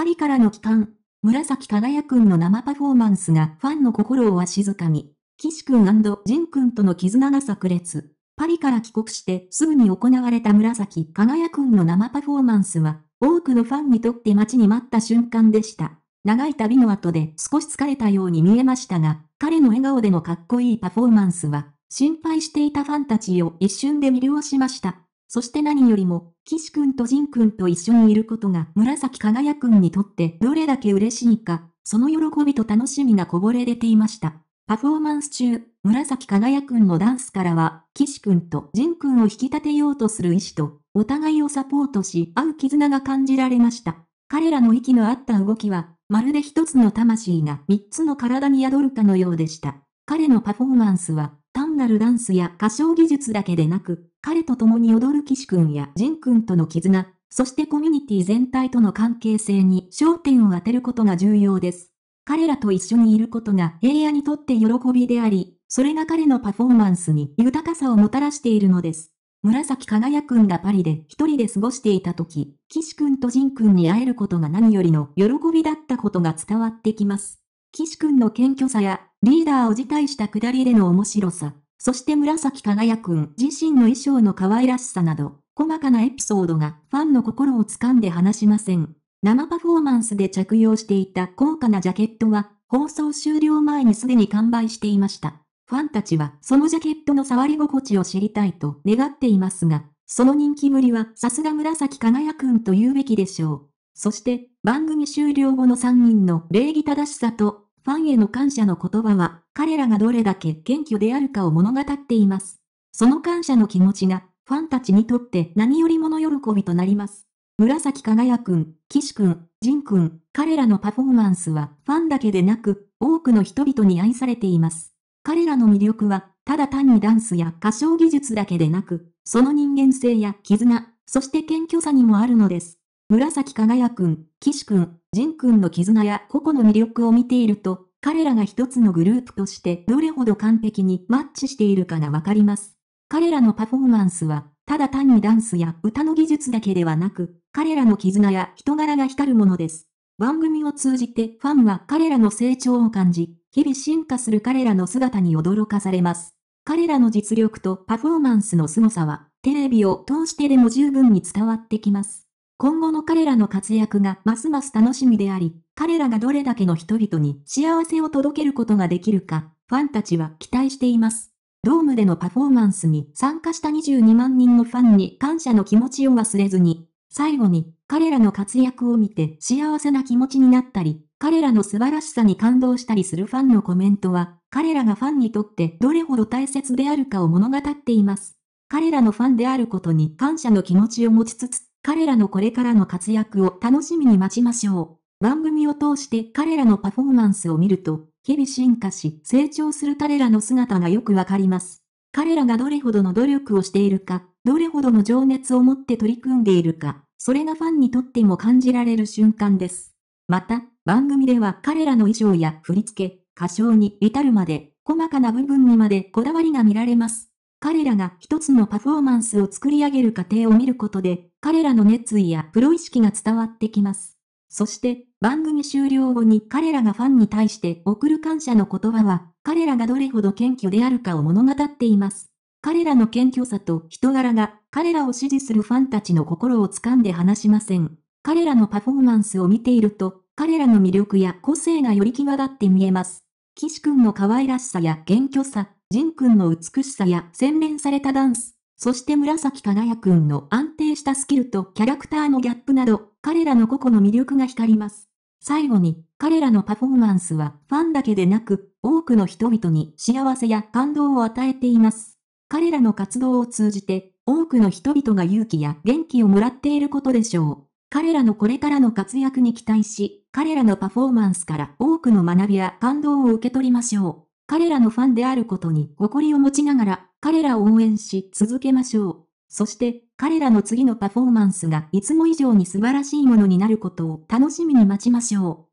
パリからの帰還、紫輝くんの生パフォーマンスがファンの心をわしづかみ、岸くんジンくんとの絆が炸裂。パリから帰国してすぐに行われた紫輝くんの生パフォーマンスは、多くのファンにとって待ちに待った瞬間でした。長い旅の後で少し疲れたように見えましたが、彼の笑顔でのかっこいいパフォーマンスは、心配していたファンたちを一瞬で魅了しました。そして何よりも、岸くんと仁くんと一緒にいることが紫輝くんにとってどれだけ嬉しいか、その喜びと楽しみがこぼれ出ていました。パフォーマンス中、紫輝くんのダンスからは、岸くんと仁くんを引き立てようとする意志と、お互いをサポートし合う絆が感じられました。彼らの息の合った動きは、まるで一つの魂が三つの体に宿るかのようでした。彼のパフォーマンスは、単なるダンスや歌唱技術だけでなく、彼と共に踊る岸くんや仁くんとの絆、そしてコミュニティ全体との関係性に焦点を当てることが重要です。彼らと一緒にいることが平野にとって喜びであり、それが彼のパフォーマンスに豊かさをもたらしているのです。紫輝くんがパリで一人で過ごしていた時、岸くんと仁くんに会えることが何よりの喜びだったことが伝わってきます。岸くんの謙虚さや、リーダーを辞退した下りでの面白さ、そして紫輝ん自身の衣装の可愛らしさなど、細かなエピソードがファンの心をつかんで話しません。生パフォーマンスで着用していた高価なジャケットは、放送終了前にすでに完売していました。ファンたちはそのジャケットの触り心地を知りたいと願っていますが、その人気ぶりはさすが紫輝くんと言うべきでしょう。そして、番組終了後の3人の礼儀正しさと、ファンへの感謝の言葉は、彼らがどれだけ謙虚であるかを物語っています。その感謝の気持ちが、ファンたちにとって何よりもの喜びとなります。紫輝くん、岸くん、仁くん、彼らのパフォーマンスはファンだけでなく、多くの人々に愛されています。彼らの魅力は、ただ単にダンスや歌唱技術だけでなく、その人間性や絆、そして謙虚さにもあるのです。紫輝くん、岸くん、仁くんの絆や個々の魅力を見ていると、彼らが一つのグループとしてどれほど完璧にマッチしているかがわかります。彼らのパフォーマンスは、ただ単にダンスや歌の技術だけではなく、彼らの絆や人柄が光るものです。番組を通じてファンは彼らの成長を感じ、日々進化する彼らの姿に驚かされます。彼らの実力とパフォーマンスの凄さは、テレビを通してでも十分に伝わってきます。今後の彼らの活躍がますます楽しみであり、彼らがどれだけの人々に幸せを届けることができるか、ファンたちは期待しています。ドームでのパフォーマンスに参加した22万人のファンに感謝の気持ちを忘れずに、最後に彼らの活躍を見て幸せな気持ちになったり、彼らの素晴らしさに感動したりするファンのコメントは、彼らがファンにとってどれほど大切であるかを物語っています。彼らのファンであることに感謝の気持ちを持ちつつ、彼らのこれからの活躍を楽しみに待ちましょう。番組を通して彼らのパフォーマンスを見ると、日々進化し成長する彼らの姿がよくわかります。彼らがどれほどの努力をしているか、どれほどの情熱を持って取り組んでいるか、それがファンにとっても感じられる瞬間です。また、番組では彼らの衣装や振り付け、歌唱に至るまで、細かな部分にまでこだわりが見られます。彼らが一つのパフォーマンスを作り上げる過程を見ることで、彼らの熱意やプロ意識が伝わってきます。そして、番組終了後に彼らがファンに対して送る感謝の言葉は、彼らがどれほど謙虚であるかを物語っています。彼らの謙虚さと人柄が、彼らを支持するファンたちの心を掴んで離しません。彼らのパフォーマンスを見ていると、彼らの魅力や個性がより際立って見えます。岸君の可愛らしさや謙虚さ、ジン君の美しさや洗練されたダンス、そして紫輝くんの安定したスキルとキャラクターのギャップなど、彼らの個々の魅力が光ります。最後に、彼らのパフォーマンスはファンだけでなく、多くの人々に幸せや感動を与えています。彼らの活動を通じて、多くの人々が勇気や元気をもらっていることでしょう。彼らのこれからの活躍に期待し、彼らのパフォーマンスから多くの学びや感動を受け取りましょう。彼らのファンであることに誇りを持ちながら、彼らを応援し続けましょう。そして、彼らの次のパフォーマンスがいつも以上に素晴らしいものになることを楽しみに待ちましょう。